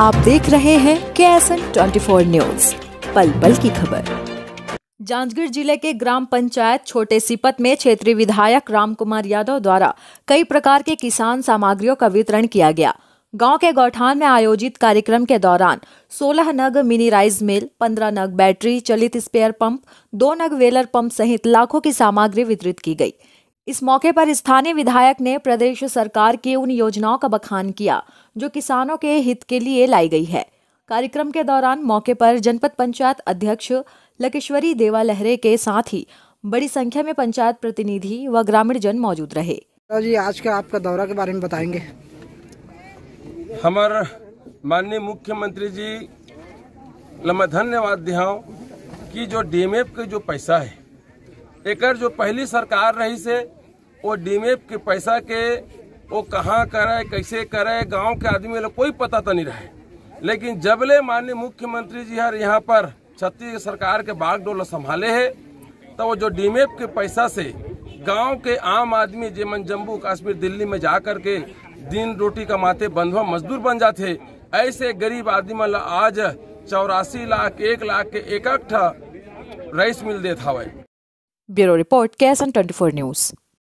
आप देख रहे हैं के एस एन ट्वेंटी न्यूज पल पल की खबर जांजगीर जिले के ग्राम पंचायत छोटे सिपत में क्षेत्रीय विधायक राम कुमार यादव द्वारा कई प्रकार के किसान सामग्रियों का वितरण किया गया गांव के गौठान में आयोजित कार्यक्रम के दौरान 16 नग मिनी राइस मिल 15 नग बैटरी चलित स्पेयर पंप दो नग वेलर पंप सहित लाखों की सामग्री वितरित की गई इस मौके पर स्थानीय विधायक ने प्रदेश सरकार की उन योजनाओं का बखान किया जो किसानों के हित के लिए लाई गई है कार्यक्रम के दौरान मौके पर जनपद पंचायत अध्यक्ष लकेश्वरी देवा लहरे के साथ ही बड़ी संख्या में पंचायत प्रतिनिधि व ग्रामीण जन मौजूद रहे जी आज का आपका दौरा के बारे में बताएंगे हमार माननीय मुख्यमंत्री जी लम्बा धन्यवाद दिया कि जो डीएमएफ के जो पैसा है एक जो पहली सरकार रही से वो डीमेप के पैसा के वो कहाँ करे कैसे करे गांव के आदमी लोग कोई पता तो नहीं रहे लेकिन जबले माननीय मुख्यमंत्री जी हर यहाँ पर छत्तीसगढ़ सरकार के बागडोल संभाले है तो वो जो डीमेप के पैसा से गांव के आम आदमी जेमन जम्मू कश्मीर दिल्ली में जा कर के दिन रोटी कमाते बंधवा मजदूर बन जाते ऐसे गरीब आदमी मतलब आज चौरासी लाख एक लाख के एक राइस मिल देता हवे ब्यूरो रिपोर्ट कैसन ट्वेंटी फोर न्यूज़